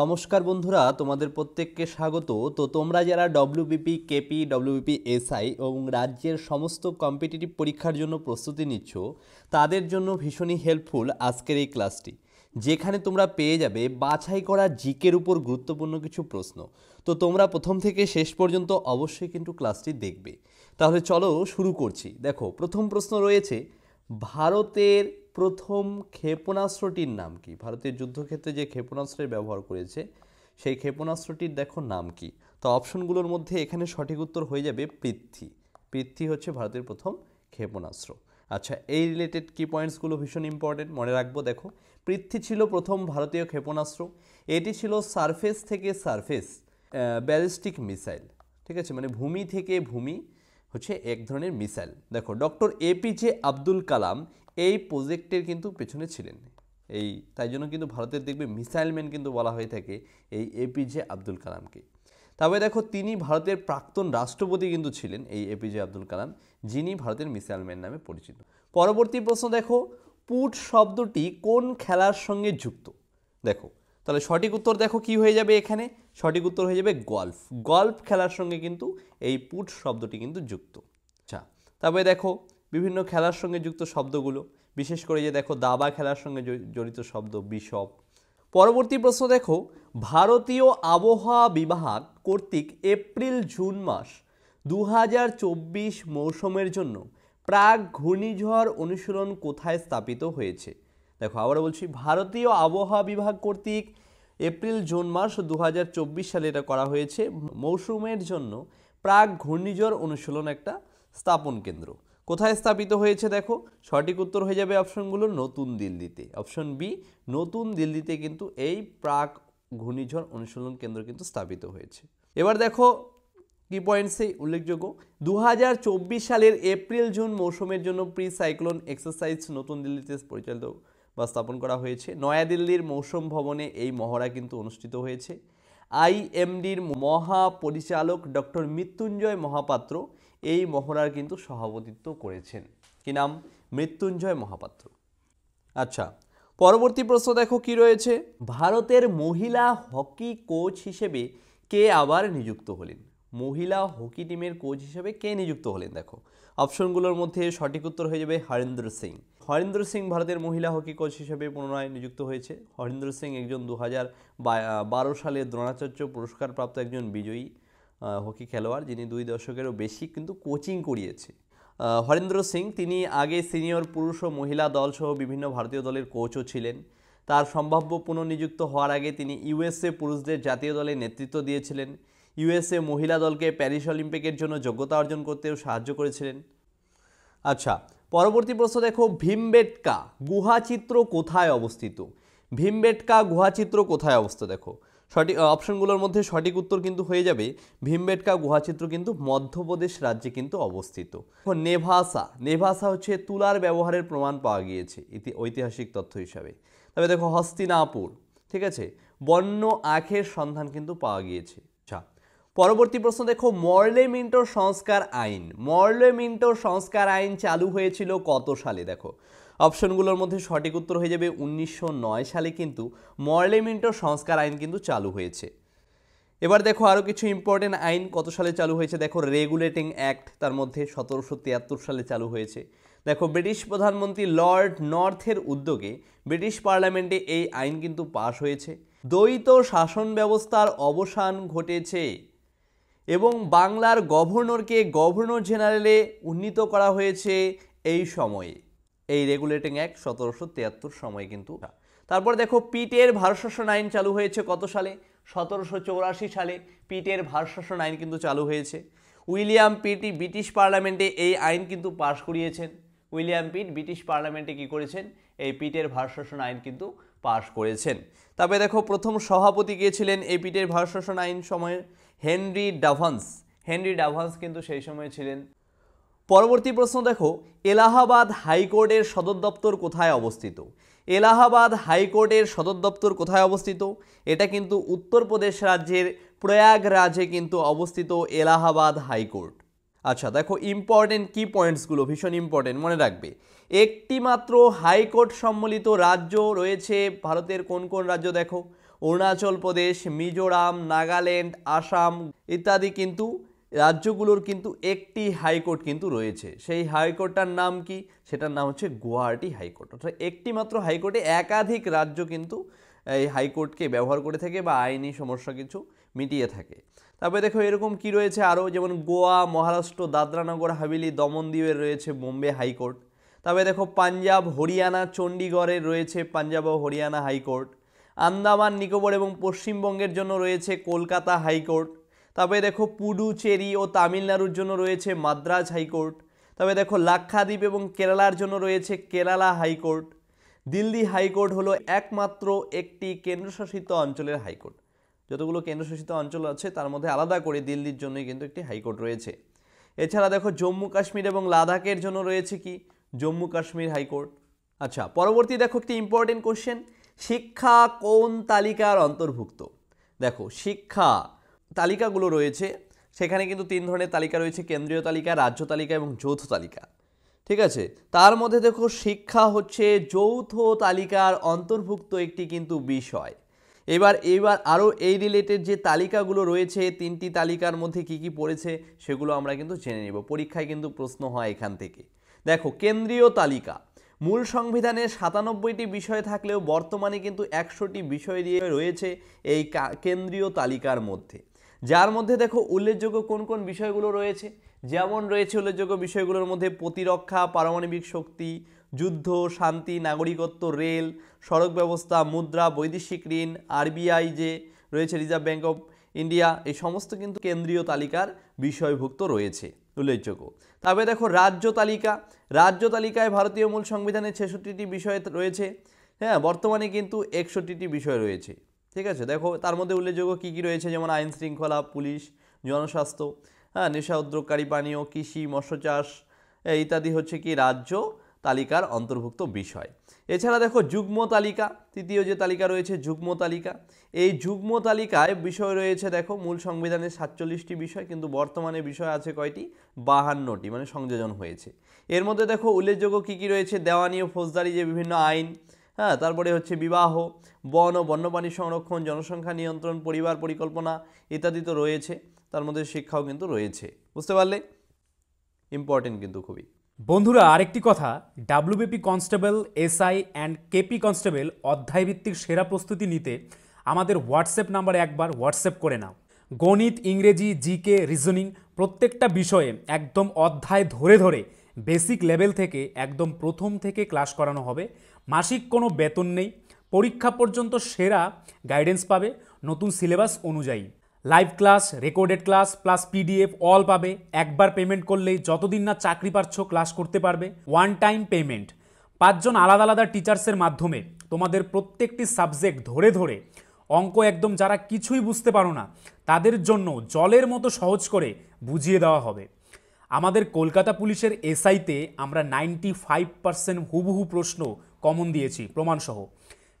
নমস্কার বন্ধুরা তোমাদের প্রত্যেককে স্বাগত তো তোমরা যারা ডব্লিউবিপি কেপি ডব্লিউবিপি এসআই এবং রাজ্যের সমস্ত কম্পিটিটিভ পরীক্ষার জন্য প্রস্তুতি নিচ্ছ তাদের জন্য ভীষণই হেল্পফুল আজকের এই ক্লাসটি যেখানে তোমরা পেয়ে যাবে বাছাই করা জিকের উপর গুরুত্বপূর্ণ কিছু প্রশ্ন তো তোমরা প্রথম থেকে শেষ পর্যন্ত অবশ্যই কিন্তু ক্লাসটি দেখবে তাহলে চলো শুরু করছি দেখো প্রথম প্রশ্ন রয়েছে ভারতের প্রথম ক্ষেপণাস্ত্রটির নাম কি ভারতের যুদ্ধক্ষেত্রে যে ক্ষেপণাস্ত্রের ব্যবহার করেছে সেই ক্ষেপণাস্ত্রটির দেখো নাম কি তো অপশনগুলোর মধ্যে এখানে সঠিক উত্তর হয়ে যাবে পৃথ্বী পৃথ্বী হচ্ছে ভারতের প্রথম ক্ষেপণাস্ত্র আচ্ছা এই রিলেটেড কি পয়েন্টসগুলো ভীষণ ইম্পর্টেন্ট মনে রাখবো দেখো পৃথ্বী ছিল প্রথম ভারতীয় ক্ষেপণাস্ত্র এটি ছিল সারফেস থেকে সারফেস ব্যালিস্টিক মিসাইল ঠিক আছে মানে ভূমি থেকে ভূমি হচ্ছে এক ধরনের মিসাইল দেখো ডক্টর এপিজে আব্দুল কালাম এই প্রজেক্টের কিন্তু পেছনে ছিলেন এই তাই জন্য কিন্তু ভারতের দেখবে মিসাইলম্যান কিন্তু বলা হয়ে থাকে এই এপিজে আব্দুল কালামকে তবে দেখো তিনি ভারতের প্রাক্তন রাষ্ট্রপতি কিন্তু ছিলেন এই এপিজে আব্দুল কালাম যিনি ভারতের মিসাইলম্যান নামে পরিচিত পরবর্তী প্রশ্ন দেখো পুট শব্দটি কোন খেলার সঙ্গে যুক্ত দেখো তাহলে সঠিক উত্তর দেখো কি হয়ে যাবে এখানে সঠিক উত্তর হয়ে যাবে গল্ফ গল্ফ খেলার সঙ্গে কিন্তু এই পুট শব্দটি কিন্তু যুক্ত আচ্ছা তারপরে দেখো বিভিন্ন খেলার সঙ্গে যুক্ত শব্দগুলো বিশেষ করে যে দেখো দাবা খেলার সঙ্গে জড়িত শব্দ বিশপ পরবর্তী প্রশ্ন দেখো ভারতীয় আবহাওয়া বিভাগ কর্তৃক এপ্রিল জুন মাস দু মৌসুমের জন্য প্রাক ঘূর্ণিঝড় অনুশীলন কোথায় স্থাপিত হয়েছে দেখো আবার বলছি ভারতীয় আবহাওয়া বিভাগ কর্তৃক এপ্রিল জুন মাস দু সালে এটা করা হয়েছে মৌসুমের জন্য প্রাক ঘূর্ণিঝড় অনুশীলন একটা স্থাপন কেন্দ্র কোথায় স্থাপিত হয়েছে দেখো সঠিক উত্তর হয়ে যাবে অপশনগুলো নতুন দিল্লিতে অপশন বি নতুন দিল্লিতে কিন্তু এই প্রাক ঘূর্ণিঝড় অনুশীলন কেন্দ্র কিন্তু স্থাপিত হয়েছে এবার দেখো কি পয়েন্টসে উল্লেখযোগ্য দু সালের এপ্রিল জুন মৌসুমের জন্য প্রি সাইক্লোন এক্সারসাইজ নতুন দিল্লিতে পরিচালিত বা স্থাপন করা হয়েছে নয়াদিল্লির মৌসুম ভবনে এই মহড়া কিন্তু অনুষ্ঠিত হয়েছে আইএমডির মহাপরিচালক ডক্টর মৃত্যুঞ্জয় মহাপাত্র এই মহড়ার কিন্তু সভাপতিত্ব করেছেন কি নাম মৃত্যুঞ্জয় মহাপাত্র আচ্ছা পরবর্তী প্রশ্ন দেখো কি রয়েছে ভারতের মহিলা হকি কোচ হিসেবে কে আবার নিযুক্ত হলেন মহিলা হকি টিমের কোচ হিসেবে কে নিযুক্ত হলেন দেখো অপশনগুলোর মধ্যে সঠিক উত্তর হয়ে যাবে হরেন্দ্র সিং হরেন্দ্র সিং ভারতের মহিলা হকি কোচ হিসেবে পুনরায় নিযুক্ত হয়েছে হরেন্দ্র সিং একজন দু হাজার বারো সালে দ্রোণাচার্য পুরস্কারপ্রাপ্ত একজন বিজয়ী হকি খেলোয়াড় যিনি দুই দশকেরও বেশি কিন্তু কোচিং করিয়েছে হরেন্দ্র সিং তিনি আগে সিনিয়র পুরুষ ও মহিলা দলসহ বিভিন্ন ভারতীয় দলের কোচও ছিলেন তার সম্ভাব্য পুনর্নিযুক্ত হওয়ার আগে তিনি ইউএসএ পুরুষদের জাতীয় দলে নেতৃত্ব দিয়েছিলেন ইউএসএ মহিলা দলকে প্যারিস অলিম্পিকের জন্য যোগ্যতা অর্জন করতেও সাহায্য করেছিলেন আচ্ছা পরবর্তী প্রশ্ন দেখো ভীমবেটকা গুহাচিত্র কোথায় অবস্থিত ভীমবেটকা গুহাচিত্র কোথায় অবস্থিত দেখো সঠিক অপশনগুলোর মধ্যে সঠিক উত্তর কিন্তু হয়ে যাবে ভীমবেটকা গুহাচিত্র কিন্তু মধ্যপ্রদেশ রাজ্যে কিন্তু অবস্থিত নেভাসা নেভাসা হচ্ছে তুলার ব্যবহারের প্রমাণ পাওয়া গিয়েছে ইতি ঐতিহাসিক তথ্য হিসাবে তবে দেখো হস্তিনাপুর ঠিক আছে বন্য আখের সন্ধান কিন্তু পাওয়া গিয়েছে পরবর্তী প্রশ্ন দেখো মর্লে মিন্টো সংস্কার আইন মর্লে মিন্টো সংস্কার আইন চালু হয়েছিল কত সালে দেখো অপশনগুলোর মধ্যে সঠিক উত্তর হয়ে যাবে উনিশশো সালে কিন্তু মর্লে মিন্টো সংস্কার আইন কিন্তু চালু হয়েছে এবার দেখো আরও কিছু ইম্পর্টেন্ট আইন কত সালে চালু হয়েছে দেখো রেগুলেটিং অ্যাক্ট তার মধ্যে সতেরোশো তিয়াত্তর সালে চালু হয়েছে দেখো ব্রিটিশ প্রধানমন্ত্রী লর্ড নর্থের উদ্যোগে ব্রিটিশ পার্লামেন্টে এই আইন কিন্তু পাশ হয়েছে দ্বৈত শাসন ব্যবস্থার অবসান ঘটেছে এবং বাংলার গভর্নরকে গভর্নর জেনারেলে উন্নীত করা হয়েছে এই সময়ে এই রেগুলেটিং অ্যাক্ট সতেরোশো তিয়াত্তর সময়ে কিন্তু তারপর দেখো পিটের ভারত আইন চালু হয়েছে কত সালে সতেরোশো চৌরাশি সালে পিটের ভারত আইন কিন্তু চালু হয়েছে উইলিয়াম পিটি ব্রিটিশ পার্লামেন্টে এই আইন কিন্তু পাশ করিয়েছেন উইলিয়াম পিট ব্রিটিশ পার্লামেন্টে কি করেছেন এই পিটের ভারত আইন কিন্তু পাশ করেছেন তবে দেখো প্রথম সভাপতি কে ছিলেন এই পিটের ভারত আইন সময়ে হেনরি ডাভান্স হেনরি ডাভান্স কিন্তু সেই সময় ছিলেন পরবর্তী প্রশ্ন দেখো এলাহাবাদ হাইকোর্টের সদর দপ্তর কোথায় অবস্থিত এলাহাবাদ হাইকোর্টের সদর দপ্তর কোথায় অবস্থিত এটা কিন্তু উত্তরপ্রদেশ রাজ্যের প্রয়াগরাজে কিন্তু অবস্থিত এলাহাবাদ হাইকোর্ট আচ্ছা দেখো ইম্পর্টেন্ট কি পয়েন্টসগুলো ভীষণ ইম্পর্টেন্ট মনে রাখবে একটিমাত্র হাইকোর্ট সম্মিলিত রাজ্য রয়েছে ভারতের কোন কোন রাজ্য দেখো অরুণাচল প্রদেশ মিজোরাম নাগাল্যান্ড আসাম ইত্যাদি কিন্তু রাজ্যগুলোর কিন্তু একটি হাইকোর্ট কিন্তু রয়েছে সেই হাইকোর্টটার নাম কি সেটার নাম হচ্ছে গুয়াহাটি হাইকোর্ট অর্থাৎ একটি মাত্র হাইকোর্টে একাধিক রাজ্য কিন্তু এই হাইকোর্টকে ব্যবহার করে থাকে বা আইনি সমস্যা কিছু মিটিয়ে থাকে তারপরে দেখো এরকম কি রয়েছে আরও যেমন গোয়া মহারাষ্ট্র দাদরানগর হাবিলি দমন রয়েছে বোম্বে হাইকোর্ট তারপরে দেখো পাঞ্জাব হরিয়ানা চণ্ডীগড়ে রয়েছে পাঞ্জাব ও হরিয়ানা হাইকোর্ট আন্দামান নিকোবর এবং পশ্চিমবঙ্গের জন্য রয়েছে কলকাতা হাইকোর্ট তবে দেখো পুডুচেরি ও তামিলনাড়ুর জন্য রয়েছে মাদ্রাজ হাইকোর্ট তবে দেখো লাক্ষাদ্বীপ এবং কেরালার জন্য রয়েছে কেরালা হাইকোর্ট দিল্লি হাইকোর্ট হলো একমাত্র একটি কেন্দ্রশাসিত অঞ্চলের হাইকোর্ট যতগুলো কেন্দ্রশাসিত অঞ্চল আছে তার মধ্যে আলাদা করে দিল্লির জন্যই কিন্তু একটি হাইকোর্ট রয়েছে এছাড়া দেখো জম্মু কাশ্মীর এবং লাদাখের জন্য রয়েছে কি জম্মু কাশ্মীর হাইকোর্ট আচ্ছা পরবর্তী দেখো একটি ইম্পর্টেন্ট কোশ্চেন শিক্ষা কোন তালিকার অন্তর্ভুক্ত দেখো শিক্ষা তালিকাগুলো রয়েছে সেখানে কিন্তু তিন ধরনের তালিকা রয়েছে কেন্দ্রীয় তালিকা রাজ্য তালিকা এবং যৌথ তালিকা ঠিক আছে তার মধ্যে দেখো শিক্ষা হচ্ছে যৌথ তালিকার অন্তর্ভুক্ত একটি কিন্তু বিষয় এবার এবার আরও এই রিলেটেড যে তালিকাগুলো রয়েছে তিনটি তালিকার মধ্যে কি কি পড়েছে সেগুলো আমরা কিন্তু জেনে নেব পরীক্ষায় কিন্তু প্রশ্ন হয় এখান থেকে দেখো কেন্দ্রীয় তালিকা মূল সংবিধানে সাতানব্বইটি বিষয় থাকলেও বর্তমানে কিন্তু একশোটি বিষয় দিয়ে রয়েছে এই কেন্দ্রীয় তালিকার মধ্যে যার মধ্যে দেখো উল্লেখযোগ্য কোন কোন বিষয়গুলো রয়েছে যেমন রয়েছে উল্লেখযোগ্য বিষয়গুলোর মধ্যে প্রতিরক্ষা পারমাণবিক শক্তি যুদ্ধ শান্তি নাগরিকত্ব রেল সড়ক ব্যবস্থা মুদ্রা বৈদেশিক ঋণ আরবিআই যে রয়েছে রিজার্ভ ব্যাঙ্ক অফ ইন্ডিয়া এই সমস্ত কিন্তু কেন্দ্রীয় তালিকার বিষয়ভুক্ত রয়েছে উল্লেখযোগ্য তবে দেখো রাজ্য তালিকা রাজ্য তালিকায় ভারতীয় মূল সংবিধানে ছেষট্টিটি বিষয় রয়েছে হ্যাঁ বর্তমানে কিন্তু একষট্টিটি বিষয় রয়েছে ঠিক আছে দেখো তার মধ্যে উল্লেখযোগ্য কী কী রয়েছে যেমন আইন শৃঙ্খলা পুলিশ জনস্বাস্থ্য হ্যাঁ নেশা উদ্যোগকারী পানীয় কৃষি মৎস্য চাষ ইত্যাদি হচ্ছে কি রাজ্য তালিকার অন্তর্ভুক্ত বিষয় এছাড়া দেখো যুগ্ম তালিকা তৃতীয় যে তালিকা রয়েছে যুগ্ম তালিকা এই যুগ্ম তালিকায় বিষয় রয়েছে দেখো মূল সংবিধানে সাতচল্লিশটি বিষয় কিন্তু বর্তমানে বিষয় আছে কয়টি বাহান্নটি মানে সংযোজন হয়েছে এর মধ্যে দেখো উল্লেখযোগ্য কী কী রয়েছে দেওয়ানি ও ফৌজদারি যে বিভিন্ন আইন হ্যাঁ তারপরে হচ্ছে বিবাহ বন ও বন্যপ্রাণী সংরক্ষণ জনসংখ্যা নিয়ন্ত্রণ পরিবার পরিকল্পনা ইত্যাদি তো রয়েছে তার মধ্যে শিক্ষাও কিন্তু রয়েছে বুঝতে পারলে ইম্পর্টেন্ট কিন্তু খুবই বন্ধুরা আরেকটি কথা WBP constable SI and KP constable অধ্যায়ভিত্তিক সেরা প্রস্তুতি নিতে আমাদের হোয়াটসঅ্যাপ নাম্বার একবার হোয়াটসঅ্যাপ করে নাও গণিত ইংরেজি জিকে রিজনিং প্রত্যেকটা বিষয়ে একদম অধ্যায় ধরে ধরে বেসিক লেভেল থেকে একদম প্রথম থেকে ক্লাস করানো হবে মাসিক কোনো বেতন নেই পরীক্ষা পর্যন্ত সেরা গাইডেন্স পাবে নতুন সিলেবাস অনুযায়ী live class recorded class plus PDF all পাবে একবার পেমেন্ট করলেই যতদিন না চাকরি পাচ্ছ ক্লাস করতে পারবে ওয়ান টাইম পেমেন্ট পাঁচজন আলাদা আলাদা টিচার্সের মাধ্যমে তোমাদের প্রত্যেকটি সাবজেক্ট ধরে ধরে অঙ্ক একদম যারা কিছুই বুঝতে পারো না তাদের জন্য জলের মতো সহজ করে বুঝিয়ে দেওয়া হবে আমাদের কলকাতা পুলিশের এসআইতে আমরা নাইনটি ফাইভ পার্সেন্ট হুবহু প্রশ্ন কমন দিয়েছি প্রমাণসহ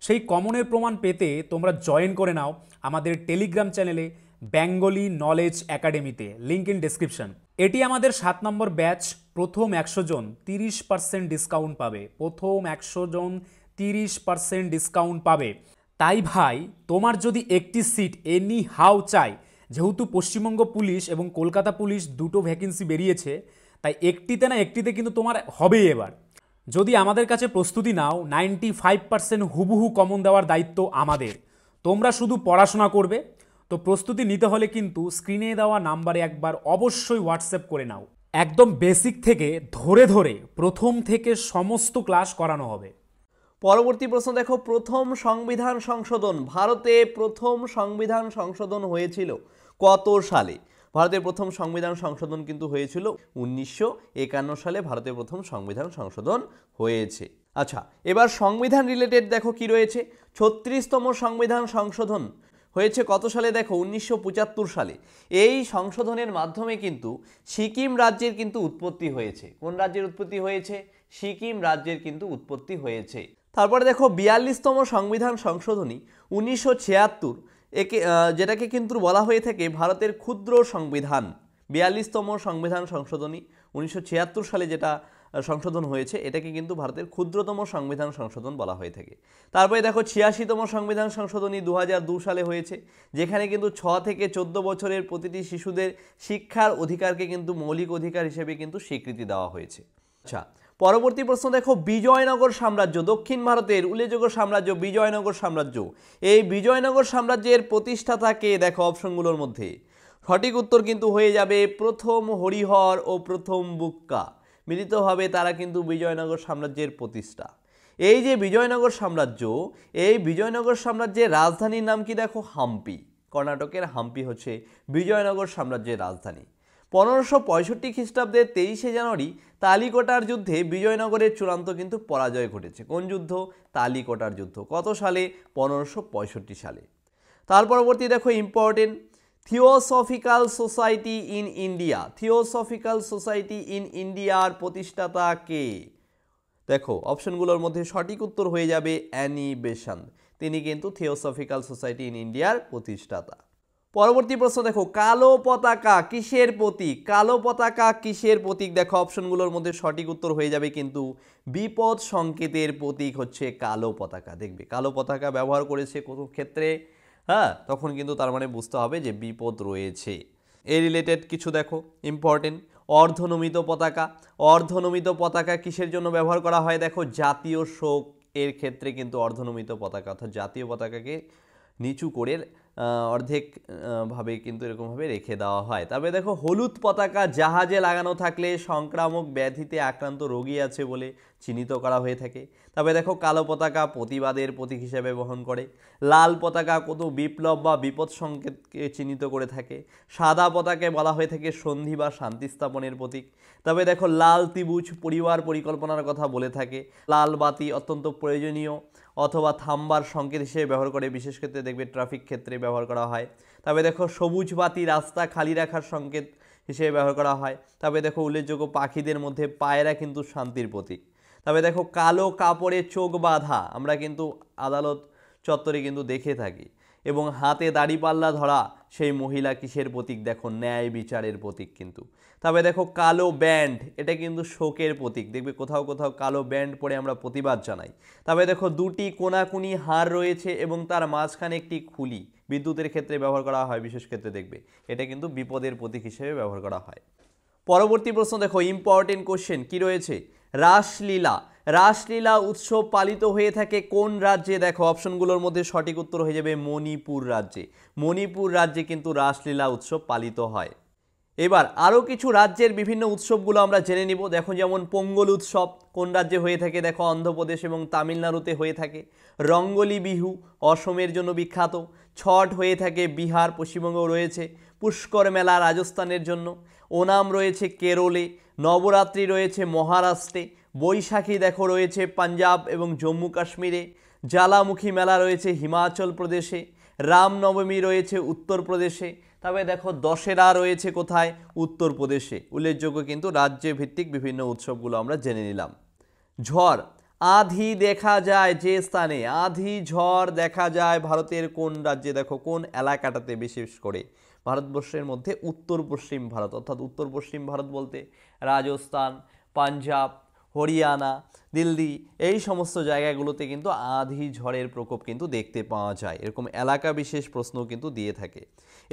সেই কমনের প্রমাণ পেতে তোমরা জয়েন করে নাও আমাদের টেলিগ্রাম চ্যানেলে বেঙ্গলি নলেজ একাডেমিতে লিঙ্ক ইন ডিসক্রিপশন এটি আমাদের সাত নম্বর ব্যাচ প্রথম একশো জন তিরিশ পার্সেন্ট ডিসকাউন্ট পাবে প্রথম একশো জন তিরিশ পার্সেন্ট ডিসকাউন্ট পাবে তাই ভাই তোমার যদি একটি সিট এনি হাউ চাই যেহেতু পশ্চিমবঙ্গ পুলিশ এবং কলকাতা পুলিশ দুটো ভ্যাকেন্সি বেরিয়েছে তাই একটিতে না একটিতে কিন্তু তোমার হবেই এবার যদি আমাদের কাছে প্রস্তুতি নাও নাইনটি ফাইভ পার্সেন্ট হুবহু কমন দেওয়ার দায়িত্ব আমাদের তোমরা শুধু পড়াশোনা করবে তো প্রস্তুতি নিতে হলে কিন্তু স্ক্রিনে দেওয়া নাম্বারে একবার অবশ্যই হোয়াটসঅ্যাপ করে নাও একদম বেসিক থেকে ধরে ধরে প্রথম থেকে সমস্ত ক্লাস করানো হবে পরবর্তী প্রশ্ন দেখো প্রথম সংবিধান সংশোধন ভারতে প্রথম সংবিধান সংশোধন হয়েছিল কত সালে ভারতের প্রথম সংবিধান সংশোধন কিন্তু হয়েছিল উনিশশো সালে ভারতের প্রথম সংবিধান সংশোধন হয়েছে আচ্ছা এবার সংবিধান রিলেটেড দেখো কি রয়েছে ছত্রিশতম সংবিধান সংশোধন হয়েছে কত সালে দেখো উনিশশো সালে এই সংশোধনের মাধ্যমে কিন্তু সিকিম রাজ্যের কিন্তু উৎপত্তি হয়েছে কোন রাজ্যের উৎপত্তি হয়েছে সিকিম রাজ্যের কিন্তু উৎপত্তি হয়েছে তারপরে দেখো বিয়াল্লিশতম সংবিধান সংশোধনী উনিশশো একে যেটাকে কিন্তু বলা হয়ে থাকে ভারতের ক্ষুদ্র সংবিধান বিয়াল্লিশতম সংবিধান সংশোধনী উনিশশো সালে যেটা সংশোধন হয়েছে এটাকে কিন্তু ভারতের ক্ষুদ্রতম সংবিধান সংশোধন বলা হয়ে থাকে তারপরে দেখো ছিয়াশিতম সংবিধান সংশোধনী দু সালে হয়েছে যেখানে কিন্তু ছ থেকে চোদ্দ বছরের প্রতিটি শিশুদের শিক্ষার অধিকারকে কিন্তু মৌলিক অধিকার হিসেবে কিন্তু স্বীকৃতি দেওয়া হয়েছে আচ্ছা পরবর্তী প্রশ্ন দেখো বিজয়নগর সাম্রাজ্য দক্ষিণ ভারতের উল্লেখযোগ্য সাম্রাজ্য বিজয়নগর সাম্রাজ্য এই বিজয়নগর সাম্রাজ্যের প্রতিষ্ঠাতা কে দেখো অপশনগুলোর মধ্যে সঠিক উত্তর কিন্তু হয়ে যাবে প্রথম হরিহর ও প্রথম বুক্কা মিলিতভাবে তারা কিন্তু বিজয়নগর সাম্রাজ্যের প্রতিষ্ঠা এই যে বিজয়নগর সাম্রাজ্য এই বিজয়নগর সাম্রাজ্যের রাজধানীর নাম কি দেখো হাম্পি কর্ণাটকের হাম্পি হচ্ছে বিজয়নগর সাম্রাজ্যের রাজধানী পনেরোশো পঁয়ষট্টি খ্রিস্টাব্দের তেইশে জানুয়ারি তালিকোটার যুদ্ধে বিজয়নগরের চূড়ান্ত কিন্তু পরাজয় ঘটেছে কোন যুদ্ধ তালিকোটার যুদ্ধ কত সালে পনেরোশো পঁয়ষট্টি সালে তার পরবর্তী দেখো important theosophical society in India theosophical society in ইন্ডিয়ার প্রতিষ্ঠাতা কে দেখো অপশনগুলোর মধ্যে সঠিক উত্তর হয়ে যাবে অ্যানি বেসান্ত তিনি কিন্তু থিওসফিক্যাল সোসাইটি ইন ইন্ডিয়ার প্রতিষ্ঠাতা পরবর্তী প্রশ্ন দেখো কালো পতাকা কিসের প্রতীক কালো পতাকা কিসের প্রতীক দেখো অপশনগুলোর মধ্যে সঠিক উত্তর হয়ে যাবে কিন্তু বিপদ সংকেতের প্রতীক হচ্ছে কালো পতাকা দেখবে কালো পতাকা ব্যবহার করেছে কোনো ক্ষেত্রে হ্যাঁ তখন কিন্তু তার মানে বুঝতে হবে যে বিপদ রয়েছে এ রিলেটেড কিছু দেখো ইম্পর্টেন্ট অর্ধনমিত পতাকা অর্ধনমিত পতাকা কিসের জন্য ব্যবহার করা হয় দেখো জাতীয় শোক এর ক্ষেত্রে কিন্তু অর্ধনমিত পতাকা অর্থাৎ জাতীয় পতাকাকে নিচু করে অর্ধেক ভাবে কিন্তু এরকমভাবে রেখে দেওয়া হয় তবে দেখো হলুদ পতাকা জাহাজে লাগানো থাকলে সংক্রামক ব্যাধিতে আক্রান্ত রোগী আছে বলে চিহ্নিত করা হয়ে থাকে তবে দেখো কালো পতাকা প্রতিবাদের প্রতীক হিসেবে বহন করে লাল পতাকা কোনো বিপ্লব বা বিপদ সংকেতকে চিহ্নিত করে থাকে সাদা পতাকে বলা হয়ে থাকে সন্ধি বা শান্তি স্থাপনের প্রতীক তবে দেখো লাল ত্রিভুজ পরিবার পরিকল্পনার কথা বলে থাকে লাল বাতি অত্যন্ত প্রয়োজনীয় অথবা থাম্বার সংকেত হিসেবে ব্যবহার করে বিশেষ ক্ষেত্রে দেখবে ট্রাফিক ক্ষেত্রে ব্যবহার করা হয় তবে দেখো সবুজ বাতি রাস্তা খালি রাখার সংকেত হিসেবে ব্যবহার করা হয় তবে দেখো উল্লেখযোগ্য পাখিদের মধ্যে পায়রা কিন্তু শান্তির প্রতীক তবে দেখো কালো কাপড়ে চোখ বাঁধা আমরা কিন্তু আদালত চত্বরে কিন্তু দেখে থাকি এবং হাতে দাড়িপাল্লা ধরা সেই মহিলা কিসের প্রতীক দেখো ন্যায় বিচারের প্রতীক কিন্তু তবে দেখো কালো ব্যান্ড এটা কিন্তু শোকের প্রতীক দেখবে কোথাও কোথাও কালো ব্যান্ড পরে আমরা প্রতিবাদ জানাই তবে দেখো দুটি কোনাকুনি হার রয়েছে এবং তার মাঝখানে একটি খুলি বিদ্যুতের ক্ষেত্রে ব্যবহার করা হয় বিশেষ ক্ষেত্রে দেখবে এটা কিন্তু বিপদের প্রতীক হিসেবে ব্যবহার করা হয় পরবর্তী প্রশ্ন দেখো ইম্পর্টেন্ট কোশ্চেন কি রয়েছে রাসলীলা রাসলীলা উৎসব পালিত হয়ে থাকে কোন রাজ্যে দেখো অপশনগুলোর মধ্যে সঠিক উত্তর হয়ে যাবে মণিপুর রাজ্যে মণিপুর রাজ্যে কিন্তু রাসলীলা উৎসব পালিত হয় এবার আরও কিছু রাজ্যের বিভিন্ন উৎসবগুলো আমরা জেনে নিব দেখো যেমন পোঙ্গল উৎসব কোন রাজ্যে হয়ে থাকে দেখো অন্ধ্রপ্রদেশ এবং তামিলনাড়ুতে হয়ে থাকে রঙ্গলি বিহু অসমের জন্য বিখ্যাত ছট হয়ে থাকে বিহার পশ্চিমবঙ্গ রয়েছে পুষ্কর মেলা রাজস্থানের জন্য ওনাম রয়েছে কেরলে নবরাত্রি রয়েছে মহারাষ্ট্রে বৈশাখী দেখো রয়েছে পাঞ্জাব এবং জম্মু কাশ্মীরে জ্বালামুখী মেলা রয়েছে হিমাচল প্রদেশে রামনবমী রয়েছে উত্তরপ্রদেশে তবে দেখো দশেরা রয়েছে কোথায় উত্তরপ্রদেশে উল্লেখযোগ্য কিন্তু রাজ্যে ভিত্তিক বিভিন্ন উৎসবগুলো আমরা জেনে নিলাম ঝড় আধি দেখা যায় যে স্থানে আধি ঝড় দেখা যায় ভারতের কোন রাজ্যে দেখো কোন এলাকাটাতে বিশেষ করে ভারতবর্ষের মধ্যে উত্তর পশ্চিম ভারত অর্থাৎ উত্তর পশ্চিম ভারত বলতে রাজস্থান পাঞ্জাব হরিয়ানা দিল্লি এই সমস্ত জায়গাগুলোতে কিন্তু আধি ঝড়ের প্রকোপ কিন্তু দেখতে পাওয়া যায় এরকম এলাকা বিশেষ প্রশ্ন কিন্তু দিয়ে থাকে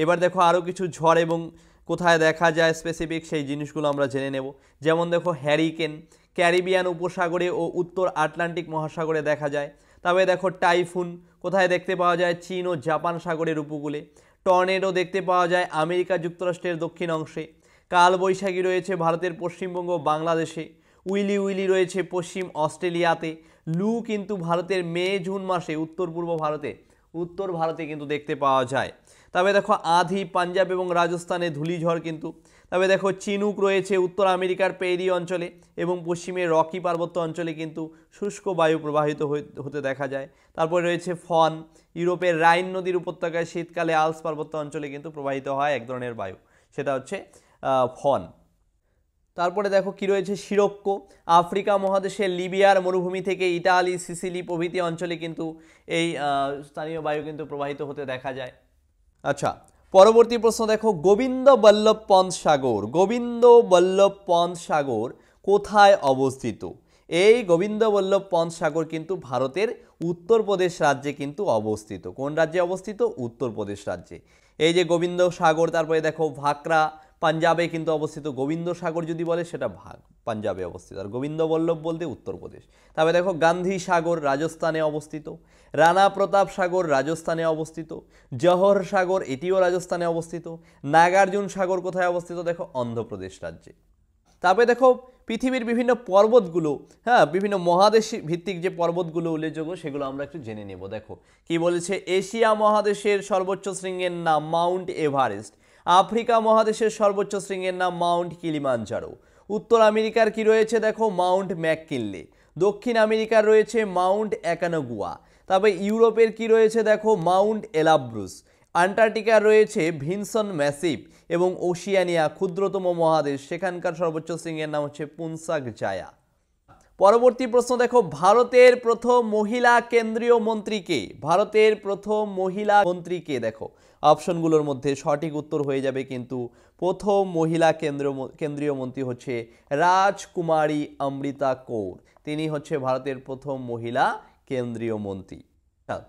এবার দেখো আরও কিছু ঝড় এবং কোথায় দেখা যায় স্পেসিফিক সেই জিনিসগুলো আমরা জেনে নেব যেমন দেখো হ্যারিকেন ক্যারিবিয়ান উপসাগরে ও উত্তর আটলান্টিক মহাসাগরে দেখা যায় তবে দেখো টাইফুন কোথায় দেখতে পাওয়া যায় চীন ও জাপান সাগরের উপকূলে টর্নেডো দেখতে পাওয়া যায় আমেরিকা যুক্তরাষ্ট্রের দক্ষিণ অংশে কালবৈশাখী রয়েছে ভারতের পশ্চিমবঙ্গ বাংলাদেশে উইলি উইলি রয়েছে পশ্চিম অস্ট্রেলিয়াতে লু কিন্তু ভারতের মে জুন মাসে উত্তর পূর্ব ভারতে উত্তর ভারতে কিন্তু দেখতে পাওয়া যায় তবে দেখো আধি পাঞ্জাব এবং রাজস্থানে ধুলিঝড় কিন্তু তবে দেখো চিনুক রয়েছে উত্তর আমেরিকার পেরি অঞ্চলে এবং পশ্চিমে রকি পার্বত্য অঞ্চলে কিন্তু শুষ্ক বায়ু প্রবাহিত হতে দেখা যায় তারপরে রয়েছে ফন ইউরোপের রাইন নদীর উপত্যকায় শীতকালে আলস পার্বত্য অঞ্চলে কিন্তু প্রবাহিত হয় এক ধরনের বায়ু সেটা হচ্ছে ফন তারপরে দেখো কি রয়েছে শিরক্ষ আফ্রিকা মহাদেশে লিবিয়ার মরুভূমি থেকে ইটালি সিসিলি প্রভৃতি অঞ্চলে কিন্তু এই স্থানীয় বায়ু কিন্তু প্রবাহিত হতে দেখা যায় আচ্ছা পরবর্তী প্রশ্ন দেখো গোবিন্দ বল্লভ পন্থ সাগর গোবিন্দ বল্লভ পন্থ সাগর কোথায় অবস্থিত এই গোবিন্দ বল্লভ পন্থ সাগর কিন্তু ভারতের উত্তরপ্রদেশ রাজ্যে কিন্তু অবস্থিত কোন রাজ্যে অবস্থিত উত্তরপ্রদেশ রাজ্যে এই যে গোবিন্দ সাগর তারপরে দেখো ভাকরা পাঞ্জাবে কিন্তু অবস্থিত গোবিন্দ সাগর যদি বলে সেটা ভাগ পাঞ্জাবে অবস্থিত আর গোবিন্দ বল্লভ বলতে উত্তরপ্রদেশ তবে দেখো গান্ধী সাগর রাজস্থানে অবস্থিত রানা প্রতাপ সাগর রাজস্থানে অবস্থিত জহর সাগর এটিও রাজস্থানে অবস্থিত নাগার্জুন সাগর কোথায় অবস্থিত দেখো অন্ধ্রপ্রদেশ রাজ্যে তারপরে দেখো পৃথিবীর বিভিন্ন পর্বতগুলো হ্যাঁ বিভিন্ন মহাদেশ ভিত্তিক যে পর্বতগুলো উল্লেখযোগ্য সেগুলো আমরা একটু জেনে নেব দেখো কি বলেছে এশিয়া মহাদেশের সর্বোচ্চ শৃঙ্গের নাম মাউন্ট এভারেস্ট আফ্রিকা মহাদেশের সর্বোচ্চ শৃঙ্গের নাম মাউন্ট কিলিমাঞ্জারো উত্তর আমেরিকার কি রয়েছে দেখো মাউন্ট ম্যাককিল্লে দক্ষিণ আমেরিকার রয়েছে মাউন্ট অ্যাকানাগুয়া তবে ইউরোপের কি রয়েছে দেখো মাউন্ট এলাব্রুস আন্টার্কটিকার রয়েছে ভিনসন ম্যাসিভ এবং ওশিয়ানিয়া ক্ষুদ্রতম মহাদেশ সেখানকার সর্বোচ্চ শৃঙ্গের নাম হচ্ছে পুনসাক জায়া পরবর্তী প্রশ্ন দেখো ভারতের প্রথম মহিলা কেন্দ্রীয় মন্ত্রীকে ভারতের প্রথম মহিলা মন্ত্রীকে দেখো অপশনগুলোর মধ্যে সঠিক উত্তর হয়ে যাবে কিন্তু প্রথম মহিলা কেন্দ্র কেন্দ্রীয় মন্ত্রী হচ্ছে রাজকুমারী অমৃতা কৌর তিনি হচ্ছে ভারতের প্রথম মহিলা কেন্দ্রীয় মন্ত্রী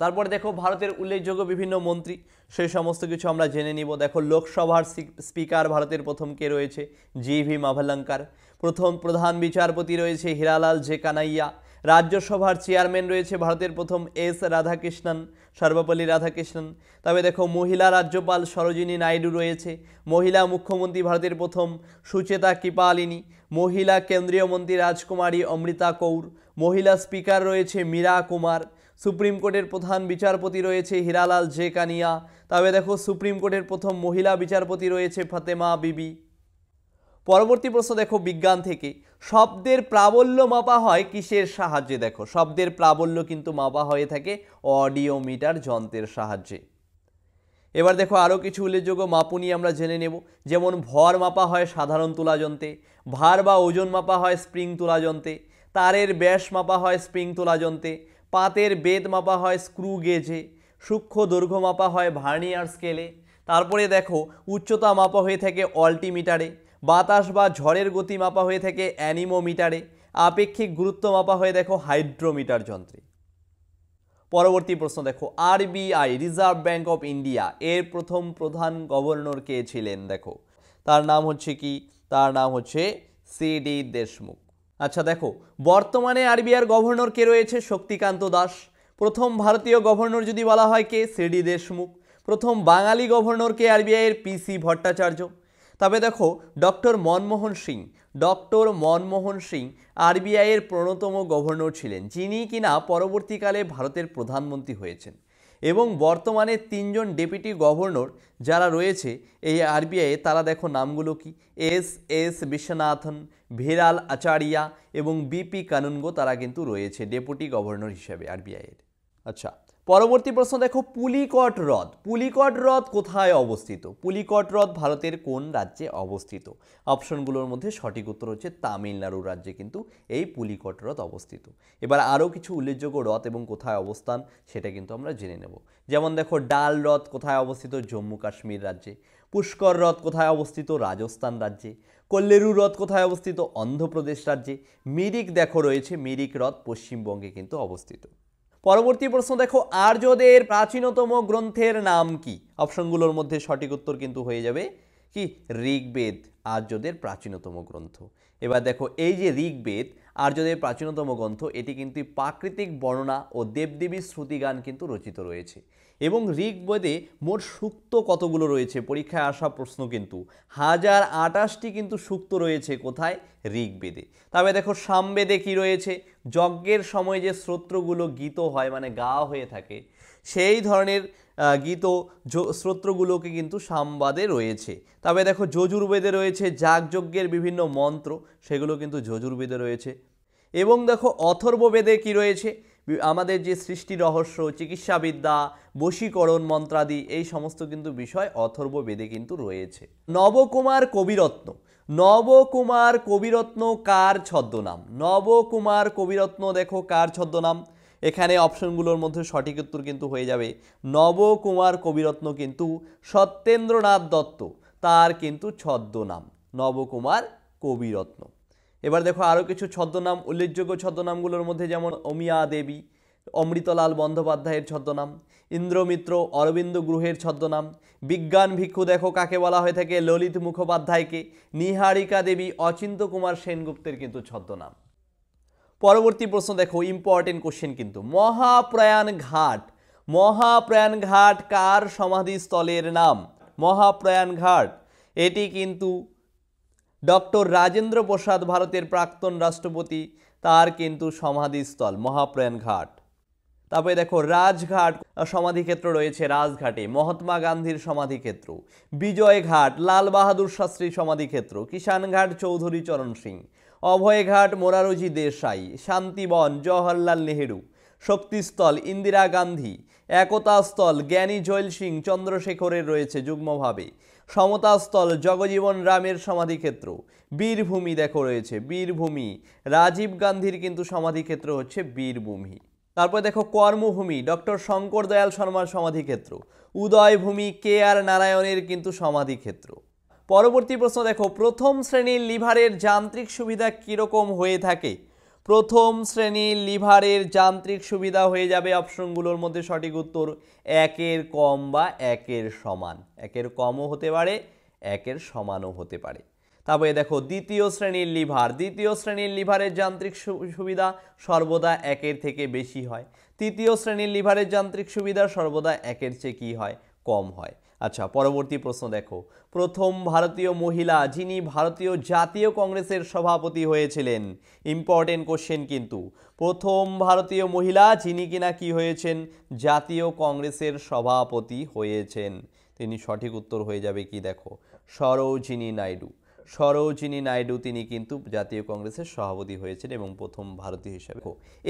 তারপরে দেখো ভারতের উল্লেখযোগ্য বিভিন্ন মন্ত্রী সেই সমস্ত কিছু আমরা জেনে নিব দেখো লোকসভার স্পিকার ভারতের প্রথম কে রয়েছে জি ভি মাভালঙ্কার প্রথম প্রধান বিচারপতি রয়েছে হীরালাল জে কানাইয়া রাজ্যসভার চেয়ারম্যান রয়েছে ভারতের প্রথম এস রাধাকৃষ্ণন সর্বপল্লী রাধাকৃষ্ণন তবে দেখো মহিলা রাজ্যপাল সরোজিনী নাইডু রয়েছে মহিলা মুখ্যমন্ত্রী ভারতের প্রথম সুচেতা কৃপালিনী মহিলা কেন্দ্রীয় মন্ত্রী রাজকুমারী অমৃতা কৌর মহিলা স্পিকার রয়েছে মীরা কুমার সুপ্রিম কোর্টের প্রধান বিচারপতি রয়েছে হীরালাল জে কানিয়া তবে দেখো সুপ্রিম কোর্টের প্রথম মহিলা বিচারপতি রয়েছে ফতেমা বিবি পরবর্তী প্রশ্ন দেখো বিজ্ঞান থেকে শব্দের প্রাবল্য মাপা হয় কিসের সাহায্যে দেখো শব্দের প্রাবল্য কিন্তু মাপা হয়ে থাকে অডিওমিটার যন্ত্রের সাহায্যে এবার দেখো আরও কিছু উল্লেখযোগ্য মাপুনি আমরা জেনে নেব যেমন ভর মাপা হয় সাধারণ তুলাযন্ত্রে ভার বা ওজন মাপা হয় স্প্রিং তুলাযন্ত্রে তারের ব্যাস মাপা হয় স্প্রিং তুলাযন্ত্রে পাতের বেদ মাপা হয় স্ক্রু গেজে সূক্ষ্ম দৈর্ঘ্য মাপা হয় ভার্নিয়ার স্কেলে তারপরে দেখো উচ্চতা মাপা হয়ে থাকে অল্টিমিটারে বাতাস বা ঝড়ের গতি মাপা হয়ে থাকে অ্যানিমোমিটারে আপেক্ষিক গুরুত্ব মাপা হয়ে দেখো হাইড্রোমিটার যন্ত্রে পরবর্তী প্রশ্ন দেখো RBI reserve bank of India এর প্রথম প্রধান গভর্নর কে ছিলেন দেখো তার নাম হচ্ছে কি তার নাম হচ্ছে সিডি দেশমুখ আচ্ছা দেখো বর্তমানে আরবিআর গভর্নর কে রয়েছে শক্তিকান্ত দাস প্রথম ভারতীয় গভর্নর যদি বলা হয় কে সিডি দেশমুখ প্রথম বাঙালি গভর্নর কে আরবিআইয়ের পিসি ভট্টাচার্য তবে দেখো ডক্টর মনমোহন সিং ডক্টর মনমোহন সিং আরবিআইয়ের প্রণতম গভর্নর ছিলেন যিনি কিনা পরবর্তীকালে ভারতের প্রধানমন্ত্রী হয়েছেন এবং বর্তমানে তিনজন ডেপুটি গভর্নর যারা রয়েছে এই আরবিআইয়ে তারা দেখো নামগুলো কি এস এস বিশ্বনাথন ভেরাল আচারিয়া এবং বিপি কানুনগো তারা কিন্তু রয়েছে ডেপুটি গভর্নর হিসেবে আরবিআইয়ের আচ্ছা পরবর্তী প্রশ্ন দেখো পুলিকট হ্রদ পুলিকট হ্রদ কোথায় অবস্থিত পুলিকট হ্রদ ভারতের কোন রাজ্যে অবস্থিত অপশনগুলোর মধ্যে সঠিক উত্তর হচ্ছে তামিলনাড়ু রাজ্যে কিন্তু এই পুলিকট হ্রদ অবস্থিত এবার আরও কিছু উল্লেখযোগ্য হ্রদ এবং কোথায় অবস্থান সেটা কিন্তু আমরা জেনে নেব যেমন দেখো ডাল হ্রদ কোথায় অবস্থিত জম্মু কাশ্মীর রাজ্যে পুষ্কর হ্রদ কোথায় অবস্থিত রাজস্থান রাজ্যে কল্লেরু হ্রদ কোথায় অবস্থিত অন্ধ্রপ্রদেশ রাজ্যে মিরিক দেখো রয়েছে মিরিক হ্রদ পশ্চিমবঙ্গে কিন্তু অবস্থিত পরবর্তী প্রশ্ন দেখো আর্যদের প্রাচীনতম গ্রন্থের নাম কি অপশনগুলোর মধ্যে সঠিক উত্তর কিন্তু হয়ে যাবে কি ঋগ্বেদ আর্যদের প্রাচীনতম গ্রন্থ এবার দেখো এই যে ঋগ্বেদ আর্যদের প্রাচীনতম গ্রন্থ এটি কিন্তু প্রাকৃতিক বর্ণনা ও দেবদেবীর শ্রুতিগান কিন্তু রচিত রয়েছে এবং ঋগ্বেদে মোট সুক্ত কতগুলো রয়েছে পরীক্ষায় আসা প্রশ্ন কিন্তু হাজার আটাশটি কিন্তু সুক্ত রয়েছে কোথায় ঋগ্বেদে তবে দেখো সামবেদে কি রয়েছে যজ্ঞের সময় যে স্রোত্রগুলো গীত হয় মানে গা হয়ে থাকে সেই ধরনের গীত স্রোত্রগুলোকে কিন্তু সামবাদে রয়েছে তবে দেখো যজুর্বেদে রয়েছে যাগযজ্ঞের বিভিন্ন মন্ত্র সেগুলো কিন্তু যজুর্বেদে রয়েছে এবং দেখো অথর্ববেদে কি রয়েছে আমাদের যে সৃষ্টি রহস্য চিকিৎসাবিদ্যা বশীকরণ মন্ত্রাদি এই সমস্ত কিন্তু বিষয় অথর্ব বেদে কিন্তু রয়েছে নবকুমার কবিরত্ন নবকুমার কবিরত্ন কার ছদ্মনাম নবকুমার কবিরত্ন দেখো কার ছদ্মনাম এখানে অপশনগুলোর মধ্যে সঠিক উত্তর কিন্তু হয়ে যাবে নবকুমার কবিরত্ন কিন্তু সত্যেন্দ্রনাথ দত্ত তার কিন্তু ছদ্মনাম নবকুমার কবিরত্ন এবার দেখো আরও কিছু ছদ্মনাম উল্লেখযোগ্য ছদ্মনামগুলোর মধ্যে যেমন অমিয়া দেবী অমৃতলাল বন্দ্যোপাধ্যায়ের ছদ্মনাম ইন্দ্রমিত্র অরবিন্দ গ্রহের ছদ্মনাম বিজ্ঞান ভিক্ষু দেখো কাকে বলা হয়ে থাকে ললিত মুখোপাধ্যায়কে নিহারিকা দেবী অচিন্ত কুমার সেনগুপ্তের কিন্তু ছদ্মনাম পরবর্তী প্রশ্ন দেখো ইম্পর্টেন্ট কোশ্চেন কিন্তু মহাপ্রয়াণ ঘাট মহাপ্রয়াণ ঘাট কার সমাধিস্থলের নাম মহাপ্রয়াণ ঘাট এটি কিন্তু ডক্টর রাজেন্দ্র প্রসাদ ভারতের প্রাক্তন রাষ্ট্রপতি তার কিন্তু সমাধিস্থল মহাপ্রয়াণ ঘাট তারপরে দেখো রাজঘাট সমাধিক্ষেত্র রয়েছে রাজঘাটে মহাত্মা গান্ধীর সমাধিক্ষেত্র বিজয়ঘাট লাল বাহাদুর শাস্ত্রী সমাধিক্ষেত্র কিষানঘাট চৌধুরী চরণ সিং অভয়ঘাট মোরারজি দেশাই শান্তিবন জওহরলাল নেহেরু শক্তিস্থল ইন্দিরা গান্ধী একতাস্থল জ্ঞানী জৈল সিং চন্দ্রশেখরের রয়েছে যুগ্মভাবে সমতাস্থল জগজীবন রামের সমাধিক্ষেত্র বীরভূমি দেখো রয়েছে বীরভূমি রাজীব গান্ধীর কিন্তু সমাধিক্ষেত্র হচ্ছে বীরভূমি তারপরে দেখো কর্মভূমি ডক্টর শঙ্কর দয়াল শর্মার সমাধিক্ষেত্র উদয়ভূমি কে আর নারায়ণের কিন্তু সমাধিক্ষেত্র পরবর্তী প্রশ্ন দেখো প্রথম শ্রেণীর লিভারের যান্ত্রিক সুবিধা কীরকম হয়ে থাকে প্রথম শ্রেণীর লিভারের যান্ত্রিক সুবিধা হয়ে যাবে অপশনগুলোর মধ্যে সঠিক উত্তর একের কম বা একের সমান একের কমও হতে পারে একের সমানও হতে পারে তারপরে দেখো দ্বিতীয় শ্রেণীর লিভার দ্বিতীয় শ্রেণীর লিভারের যান্ত্রিক সুবিধা সর্বদা একের থেকে বেশি হয় তৃতীয় শ্রেণীর লিভারের যান্ত্রিক সুবিধা সর্বদা একের চেয়ে কী হয় কম হয় আচ্ছা পরবর্তী প্রশ্ন দেখো প্রথম ভারতীয় মহিলা যিনি ভারতীয় জাতীয় কংগ্রেসের সভাপতি হয়েছিলেন ইম্পর্টেন্ট কোশ্চেন কিন্তু প্রথম ভারতীয় মহিলা যিনি কিনা কি হয়েছেন জাতীয় কংগ্রেসের সভাপতি হয়েছেন তিনি সঠিক উত্তর হয়ে যাবে কি দেখো সরোজিনী নাইডু সরোজিনী নাইডু তিনি কিন্তু জাতীয় কংগ্রেসের সভাপতি হয়েছেন এবং প্রথম ভারতীয় হিসাবে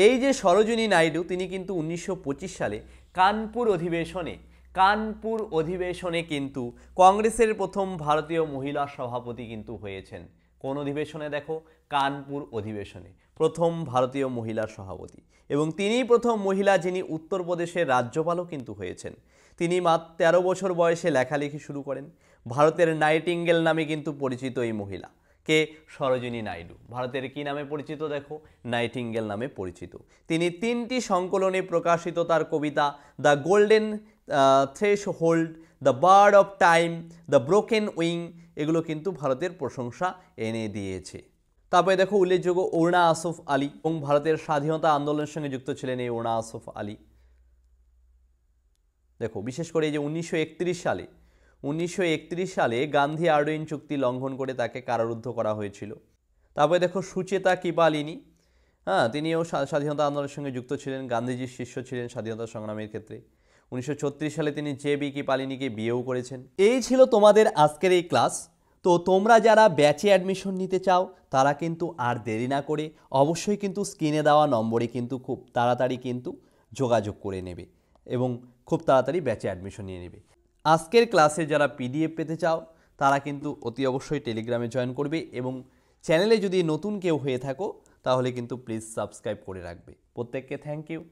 এই যে সরোজিনী নাইডু তিনি কিন্তু উনিশশো সালে কানপুর অধিবেশনে কানপুর অধিবেশনে কিন্তু কংগ্রেসের প্রথম ভারতীয় মহিলা সভাপতি কিন্তু হয়েছেন কোন অধিবেশনে দেখো কানপুর অধিবেশনে প্রথম ভারতীয় মহিলা সভাপতি এবং তিনিই প্রথম মহিলা যিনি উত্তরপ্রদেশের রাজ্যপালও কিন্তু হয়েছেন তিনি মাত্র তেরো বছর বয়সে লেখালেখি শুরু করেন ভারতের নাইটিঙ্গেল নামে কিন্তু পরিচিত এই মহিলা কে সরোজিনী নাইডু ভারতের কি নামে পরিচিত দেখো নাইটিঙ্গেল নামে পরিচিত তিনি তিনটি সংকলনে প্রকাশিত তার কবিতা the golden uh, threshold, the bird of time, the broken wing এগুলো কিন্তু ভারতের প্রশংসা এনে দিয়েছে তারপরে দেখো উল্লেখযোগ্য ওরনা আসফ আলী এবং ভারতের স্বাধীনতা আন্দোলনের সঙ্গে যুক্ত ছিলেন এই অরুণা আসফ আলী দেখো বিশেষ করে এই যে উনিশশো সালে উনিশশো সালে গান্ধী আরডোইন চুক্তি লঙ্ঘন করে তাকে কারারুদ্ধ করা হয়েছিল তারপরে দেখো সুচেতা কিপালিনী হ্যাঁ তিনিও স্বাধীনতা আন্দোলনের সঙ্গে যুক্ত ছিলেন গান্ধীজির শিষ্য ছিলেন স্বাধীনতা সংগ্রামের ক্ষেত্রে উনিশশো সালে তিনি জে বি কি পালিনীকে বিয়েও করেছেন এই ছিল তোমাদের আজকের এই ক্লাস তো তোমরা যারা ব্যাচে অ্যাডমিশন নিতে চাও তারা কিন্তু আর দেরি না করে অবশ্যই কিন্তু স্ক্রিনে দেওয়া নম্বরে কিন্তু খুব তাড়াতাড়ি কিন্তু যোগাযোগ করে নেবে এবং খুব তাড়াতাড়ি ব্যাচে অ্যাডমিশন নিয়ে নেবে আজকের ক্লাসে যারা পিডিএফ পেতে চাও তারা কিন্তু অতি অবশ্যই টেলিগ্রামে জয়েন করবে এবং চ্যানেলে যদি নতুন কেউ হয়ে থাকো তাহলে কিন্তু প্লিজ সাবস্ক্রাইব করে রাখবে প্রত্যেককে থ্যাংক ইউ